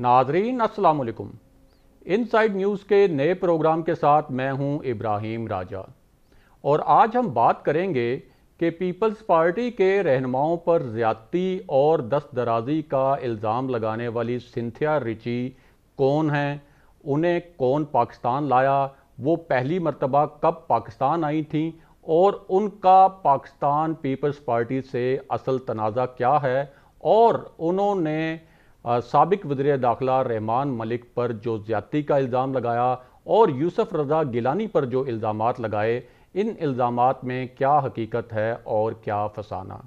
नाजरीन असलकुम side news के नए प्रोग्राम के साथ मैं हूं इब्राहिम राजा और आज हम बात करेंगे कि पीपल्स पार्टी के रहनुमाओं पर ज़्यादती और दस्त दराजी का इल्ज़ाम लगाने वाली सिंथिया रिची कौन हैं उन्हें कौन पाकिस्तान लाया वो पहली मरतबा कब पाकिस्तान आई थी और उनका पाकिस्तान पीपल्स पार्टी से असल तनाज़ा क्या है और उन्होंने सबक वजर दाखिला रहमान मलिक पर जो ज्यादा का इल्ज़ाम लगाया और यूसफ रजा गिलानी पर जो इल्ज़ाम लगाए इन इल्ज़ाम में क्या हकीकत है और क्या फसाना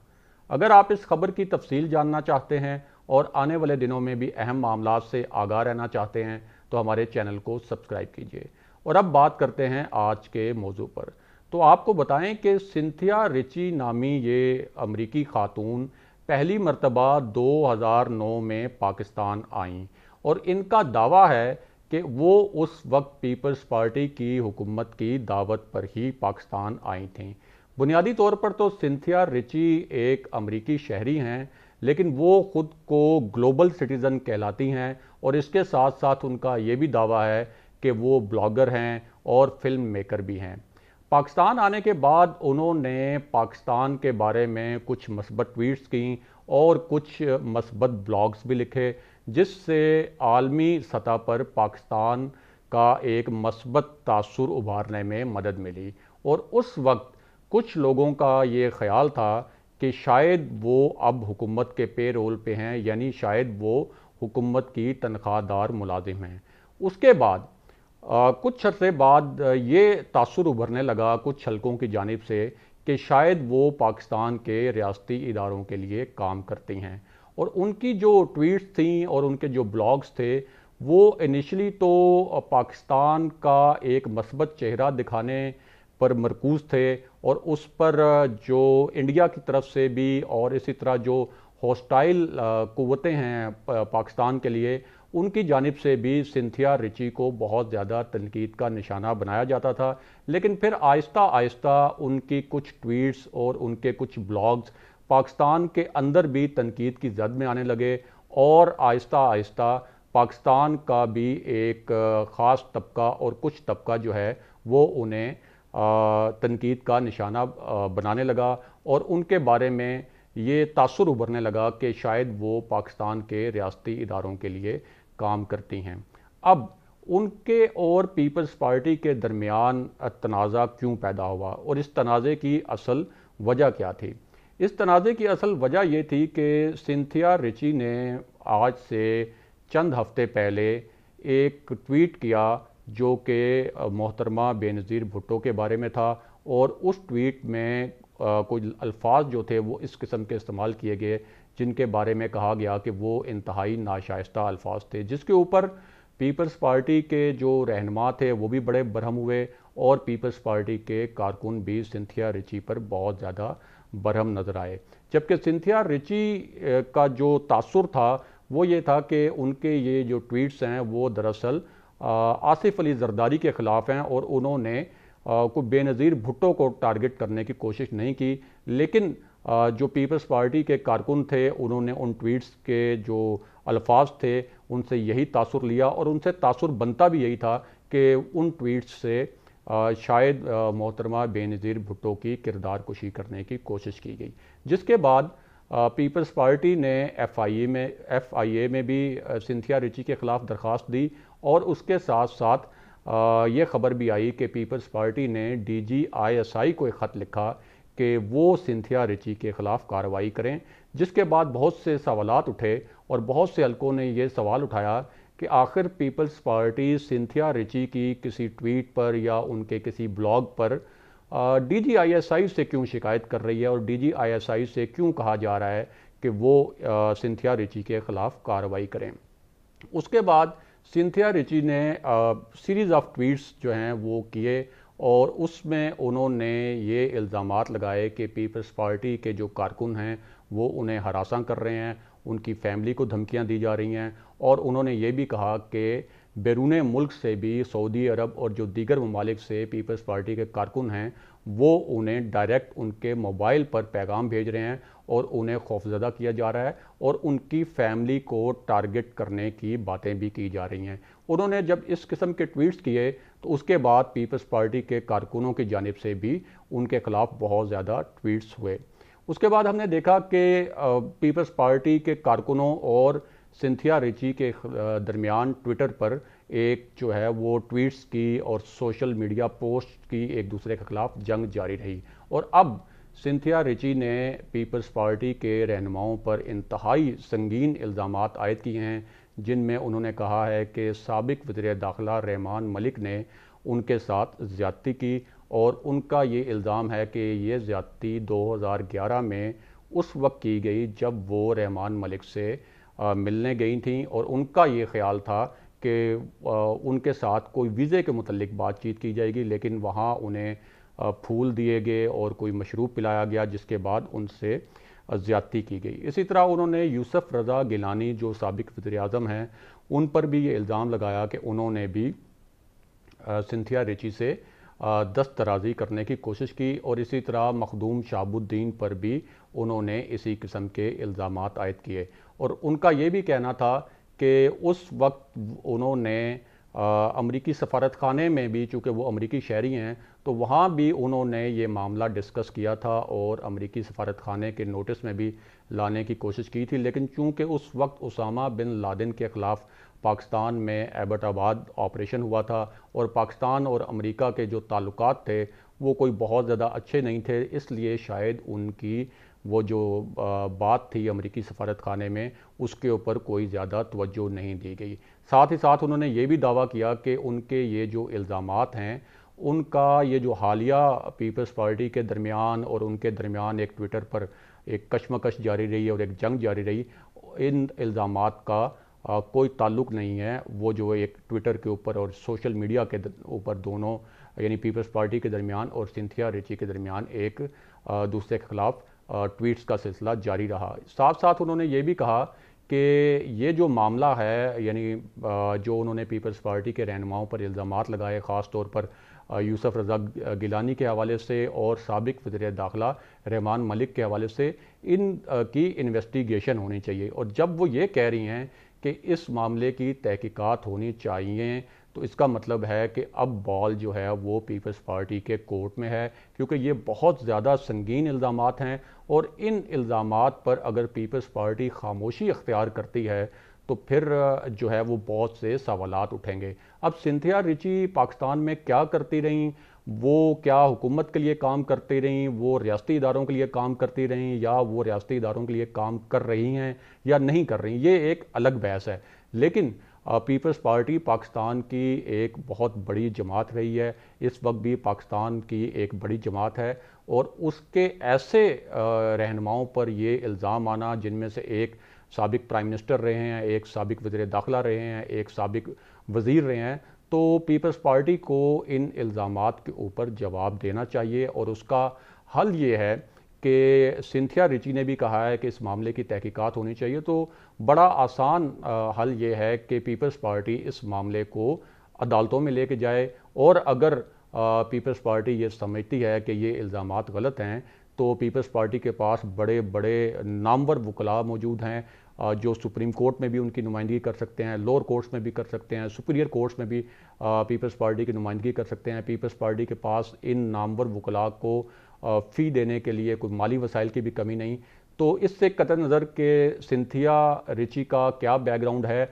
अगर आप इस खबर की तफसील जानना चाहते हैं और आने वाले दिनों में भी अहम मामला से आगा रहना चाहते हैं तो हमारे चैनल को सब्सक्राइब कीजिए और अब बात करते हैं आज के मौजू पर तो आपको बताएं कि सिंथिया रिची नामी ये अमरीकी खातून पहली हज़ार 2009 में पाकिस्तान आई और इनका दावा है कि वो उस वक्त पीपल्स पार्टी की हुकूमत की दावत पर ही पाकिस्तान आई थी बुनियादी तौर पर तो सिंथिया रिची एक अमरीकी शहरी हैं लेकिन वो ख़ुद को ग्लोबल सिटीज़न कहलाती हैं और इसके साथ साथ उनका ये भी दावा है कि वो ब्लॉगर हैं और फिल्म मेकर भी हैं पाकिस्तान आने के बाद उन्होंने पाकिस्तान के बारे में कुछ मस्बत ट्वीट्स की और कुछ मस्बत ब्लॉग्स भी लिखे जिससे आलमी सतह पर पाकिस्तान का एक मस्बत तासर उभारने में मदद मिली और उस वक्त कुछ लोगों का ये ख्याल था कि शायद वो अब हुकूमत के पे रोल पे हैं यानी शायद वो हुकूमत की तनख्वाहदार मुलाजिम हैं उसके बाद आ, कुछ अरसे बाद ये तासर उभरने लगा कुछ हलकों की जानब से कि शायद वो पाकिस्तान के रियाती इदारों के लिए काम करती हैं और उनकी जो ट्वीट्स थी और उनके जो ब्लॉग्स थे वो इनिशली तो पाकिस्तान का एक मस्बत चेहरा दिखाने पर मरकूज थे और उस पर जो इंडिया की तरफ से भी और इसी तरह जो हॉस्टाइल कुतें हैं पाकिस्तान के लिए उनकी जानब से भी सिंथिया रिची को बहुत ज़्यादा तनकीद का निशाना बनाया जाता था लेकिन फिर आहिस्ता आहिस्ता उनकी कुछ ट्वीट्स और उनके कुछ ब्लॉग्स पाकिस्तान के अंदर भी तनकीद की जद में आने लगे और आहिस्ता आहिस्ता पाकिस्तान का भी एक ख़ास तबका और कुछ तबका जो है वो उन्हें तनकीद का निशाना बनाने लगा और उनके बारे में ये तासर उभरने लगा कि शायद वो पाकिस्तान के रियाती इदारों के लिए काम करती हैं अब उनके और पीपल्स पार्टी के दरमियान तनाज़ा क्यों पैदा हुआ और इस तनाज़े की असल वजह क्या थी इस तनाज़े की असल वजह ये थी कि सिंथिया रिची ने आज से चंद हफ्ते पहले एक ट्वीट किया जो कि मोहतरमा बेनज़ीर भुट्टो के बारे में था और उस ट्वीट में कुछ अल्फाज जो थे वो इस किस्म के इस्तेमाल किए गए जिनके बारे में कहा गया कि वो इंतहाई नाशाइस्ता अल्फाज थे जिसके ऊपर पीपल्स पार्टी के जो रहनमा थे वो भी बड़े बरहम हुए और पीपल्स पार्टी के कारकुन भी सिंथिया रिची पर बहुत ज़्यादा बरहम नज़र आए जबकि सिंथिया रिची का जो तासर था वो ये था कि उनके ये जो ट्वीट्स हैं वो दरअसल आसिफ अली जरदारी के ख़िलाफ़ हैं और उन्होंने कोई बेनज़ीर भुट्टो को टारगेट करने की कोशिश नहीं की लेकिन जो पीपल्स पार्टी के कारकुन थे उन्होंने उन ट्वीट्स के जो अल्फाज थे उनसे यही तासुर लिया और उनसे तासुर बनता भी यही था कि उन ट्वीट्स से शायद मोहतरमा बेनज़ीर भुट्टो की किरदार कुशी करने की कोशिश की गई जिसके बाद पीपल्स पार्टी ने एफआईए में एफआईए में भी सिंथिया रिची के ख़िलाफ़ दरख्वास्त दी और उसके साथ साथ ये खबर भी आई कि पीपल्स पार्टी ने आई को एक ख़त लिखा कि वो सिंथिया रिची के खिलाफ कार्रवाई करें जिसके बाद बहुत से सवाल उठे और बहुत से हल्कों ने यह सवाल उठाया कि आखिर पीपल्स पार्टी सिंथिया रिची की किसी ट्वीट पर या उनके किसी ब्लॉग पर D G I S I से क्यों शिकायत कर रही है और D G I S I से क्यों कहा जा रहा है कि वो आ, सिंथिया रिची के खिलाफ कार्रवाई करें उसके बाद सिंथिया रिची ने सीरीज़ ऑफ ट्वीट्स जो हैं वो किए और उसमें उन्होंने ये इल्ज़ाम लगाए कि पीपल्स पार्टी के जो कारकुन हैं वो उन्हें हरासा कर रहे हैं उनकी फैमिली को धमकियां दी जा रही हैं और उन्होंने ये भी कहा कि बैरून मुल्क से भी सऊदी अरब और जो दीगर ममालिक से पीपल्स पार्टी के कारकुन हैं वो उन्हें डायरेक्ट उनके मोबाइल पर पैगाम भेज रहे हैं और उन्हें खौफजदा किया जा रहा है और उनकी फैमिली को टारगेट करने की बातें भी की जा रही हैं उन्होंने जब इस किस्म के ट्वीट्स किए तो उसके बाद पीपल्स पार्टी के कारकुनों की जानब से भी उनके खिलाफ बहुत ज़्यादा ट्वीट्स हुए उसके बाद हमने देखा कि पीपल्स पार्टी के कारकुनों और सिंथिया रिची के दरमियान ट्विटर पर एक जो है वो ट्वीट्स की और सोशल मीडिया पोस्ट की एक दूसरे के खिलाफ जंग जारी रही और अब सिंथिया रिची ने पीपल्स पार्टी के रहनुमाओं पर इंतहाई संगीन इल्ज़ाम आयद किए हैं जिनमें उन्होंने कहा है कि सबक वजर दाखिला रहमान मलिक ने उनके साथ ज़्यादती की और उनका ये इल्ज़ाम है कि ये ज़्यादती 2011 में उस वक्त की गई जब वो रहमान मलिक से आ, मिलने गई थी और उनका ये ख्याल था कि उनके साथ कोई वीज़े के मतलब बातचीत की जाएगी लेकिन वहाँ उन्हें फूल दिए गए और कोई मशरूब पिलाया गया जिसके बाद उनसे ज़्यादती की गई इसी तरह उन्होंने यूसुफ रज़ा गिलानी जो सबक वजे अजम हैं उन पर भी ये इल्ज़ाम लगाया कि उन्होंने भी सिंथिया रेची से दस्तराजी तराजी करने की कोशिश की और इसी तरह मखदूम शाबुद्दीन पर भी उन्होंने इसी किस्म के इल्ज़ाम आयद किए और उनका ये भी कहना था कि उस वक्त उन्होंने अमरीकी सफारत खाने में भी चूँकि वो अमरीकी शहरी हैं तो वहाँ भी उन्होंने ये मामला डिस्कस किया था और अमरीकी सफारत खाने के नोटिस में भी लाने की कोशिश की थी लेकिन चूँकि उस वक्त उसामा बिन लादेन के ख़िलाफ़ पाकिस्तान में एबटाबाद ऑपरेशन हुआ था और पाकिस्तान और अमेरिका के जो ताल्लुक थे वो कोई बहुत ज़्यादा अच्छे नहीं थे इसलिए शायद उनकी वो जो बात थी अमरीकी सफारत खाने में उसके ऊपर कोई ज़्यादा तवज्जो नहीं दी गई साथ ही साथ उन्होंने ये भी दावा किया कि उनके ये जो इल्ज़ाम हैं उनका ये जो हालिया पीपल्स पार्टी के दरमियान और उनके दरमियान एक ट्विटर पर एक कशमकश जारी रही और एक जंग जारी रही इन इल्ज़ाम का आ, कोई ताल्लुक नहीं है वो जो एक ट्विटर के ऊपर और सोशल मीडिया के ऊपर दोनों यानी पीपल्स पार्टी के दरमियान और सिंथिया रिची के दरमियान एक आ, दूसरे के खिलाफ ट्वीट्स का सिलसिला जारी रहा साथ साथ उन्होंने ये भी कहा कि ये जो मामला है यानी जो उन्होंने पीपल्स पार्टी के रहनुमाओं पर इल्ज़ाम लगाए ख़ास तौर पर यूसुफ रजा गिलानी के हवाले से और सबक वजर दाखिला रहमान मलिक के हवाले से इन की इन्वेस्टिगेशन होनी चाहिए और जब वो ये कह रही हैं कि इस मामले की तहकीकात होनी चाहिए तो इसका मतलब है कि अब बॉल जो है वो पीपल्स पार्टी के कोर्ट में है क्योंकि ये बहुत ज़्यादा संगीन इल्ज़ाम हैं और इन इल्ज़ाम पर अगर पीपल्स पार्टी खामोशी अख्तियार करती है तो फिर जो है वो बहुत से सवाल उठेंगे अब सिंथिया रिची पाकिस्तान में क्या करती रहीं वो क्या हुकूमत के लिए काम करती रहीं वो रियाती इदारों के लिए काम करती रहीं या वो रियाती इदारों के लिए काम कर रही हैं या नहीं कर रही ये एक अलग बहस है लेकिन पीपल्स पार्टी पाकिस्तान की एक बहुत बड़ी जमात रही है इस वक्त भी पाकिस्तान की एक बड़ी जमात है और उसके ऐसे रहनुमाओं पर ये इल्ज़ाम आना जिनमें से एक सबक प्राइम मिनिस्टर रहे हैं एक सबक वज़र दाखिला रहे हैं एक सबक वज़ीर रहे हैं तो पीपल्स पार्टी को इन इल्ज़ाम के ऊपर जवाब देना चाहिए और उसका हल ये है कि सिंथिया रिची ने भी कहा है कि इस मामले की तहकीकात होनी चाहिए तो बड़ा आसान हल ये है कि पीपल्स पार्टी इस मामले को अदालतों में लेके जाए और अगर पीपल्स पार्टी ये समझती है कि ये इल्ज़ाम गलत हैं तो पीपल्स पार्टी के पास बड़े बड़े नामवर वकला मौजूद हैं जो सुप्रीम कोर्ट में भी उनकी नुमाइंदगी कर सकते हैं लोअर कोर्ट्स में भी कर सकते हैं सुप्रियर कोर्ट्स में भी पीपल्स पार्टी की नुमाइंदगी कर सकते हैं पीपल्स पार्टी के पास इन नामवर वकला को फ़ी देने के लिए कोई माली वसाइल की भी कमी नहीं तो इससे कतर नज़र के सिंथिया रिची का क्या बैकग्राउंड है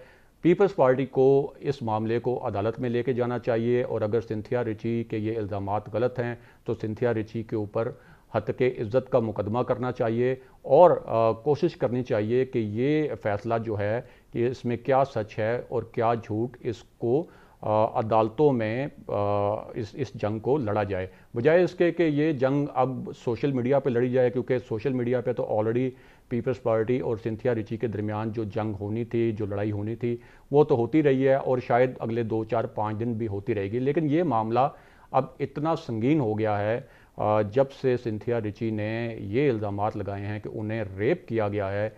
पीपल्स पार्टी को इस मामले को अदालत में लेके जाना चाहिए और अगर सिंथिया रिची के ये इल्ज़ाम गलत हैं तो सिंथिया रिची के ऊपर हत के इज़्ज़त का मुकदमा करना चाहिए और आ, कोशिश करनी चाहिए कि ये फ़ैसला जो है कि इसमें क्या सच है और क्या झूठ इसको अदालतों में इस इस जंग को लड़ा जाए बजाय इसके कि ये जंग अब सोशल मीडिया पे लड़ी जाए क्योंकि सोशल मीडिया पे तो ऑलरेडी पीपल्स पार्टी और सिंथिया रिची के दरमियान जो जंग होनी थी जो लड़ाई होनी थी वो तो होती रही है और शायद अगले दो चार पाँच दिन भी होती रहेगी लेकिन ये मामला अब इतना संगीन हो गया है जब से सिंथिया रिची ने ये इल्ज़ाम लगाए हैं कि उन्हें रेप किया गया है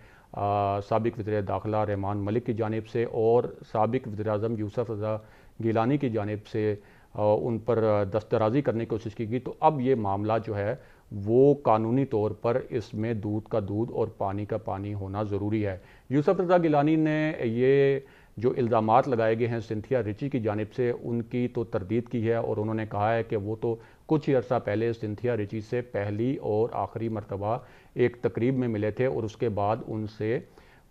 सबक वजर दाखिला रहमान मलिक की जानब से और सबक वजर अजम यूसफ रजा गिलानी की जानब से उन पर दस्तराजी करने की कोशिश की गई तो अब ये मामला जो है वो कानूनी तौर पर इसमें दूध का दूध और पानी का पानी होना ज़रूरी है यूसफ रजा गिलानी ने ये जो इल्ज़ाम लगाए गए हैं सिंथिया रिची की जानब से उनकी तो तरदीद की है और उन्होंने कहा है कि वो तो कुछ ही अर्सा पहले सिंथिया रिची से पहली और आखिरी मरतबा एक तकरीब में मिले थे और उसके बाद उनसे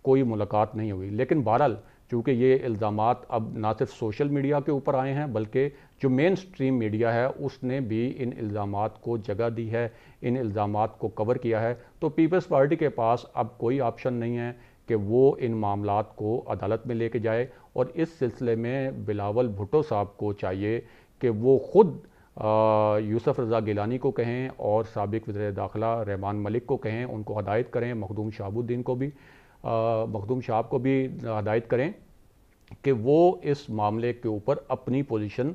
कोई मुलाकात नहीं हुई लेकिन बहरहाल चूँकि ये इल्ज़ाम अब ना सिर्फ सोशल मीडिया के ऊपर आए हैं बल्कि जो मेन स्ट्रीम मीडिया है उसने भी इन इल्ज़ाम को जगह दी है इन इल्ज़ाम को कवर किया है तो पीपल्स पार्टी के पास अब कोई ऑप्शन नहीं है कि वो इन मामला को अदालत में लेके जाए और इस सिलसिले में बिलावल भुट्टो साहब को चाहिए कि वो ख़ुद यूसफ रज़ा गिलानी को कहें और सबक वजर दाखिला रहमान मलिक को कहें उनको हदायत करें मखदूम शाहबुद्दीन को भी मखदूम शाहब को भी हदायत करें कि वो इस मामले के ऊपर अपनी पोजीशन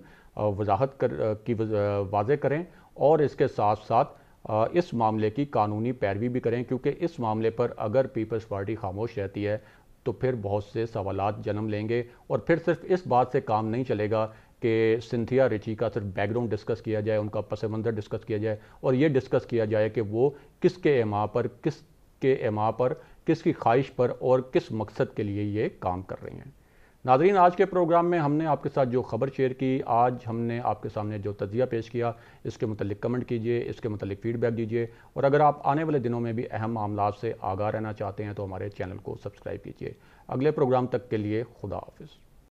वजाहत कर की वाज करें और इसके साथ साथ इस मामले की कानूनी पैरवी भी करें क्योंकि इस मामले पर अगर पीपल्स पार्टी खामोश रहती है तो फिर बहुत से सवाल जन्म लेंगे और फिर सिर्फ इस बात से काम नहीं चलेगा कि सिंथिया रिची का सिर्फ बैकग्राउंड डिस्कस किया जाए उनका पस मंज़र डिस्कस किया जाए और ये डिस्कस किया जाए कि वो किसके एमा पर किस के एमा पर किसकी ख्वाहिश पर और किस मकसद के लिए ये काम कर रही हैं नाजरीन आज के प्रोग्राम में हमने आपके साथ जो खबर शेयर की आज हमने आपके सामने जो तजिया पेश किया इसके मतलब कमेंट कीजिए इसके मतलब फ़ीडबैक दीजिए और अगर आप आने वाले दिनों में भी अहम मामला से आगाह रहना चाहते हैं तो हमारे चैनल को सब्सक्राइब कीजिए अगले प्रोग्राम तक के लिए खुदा हाफिज़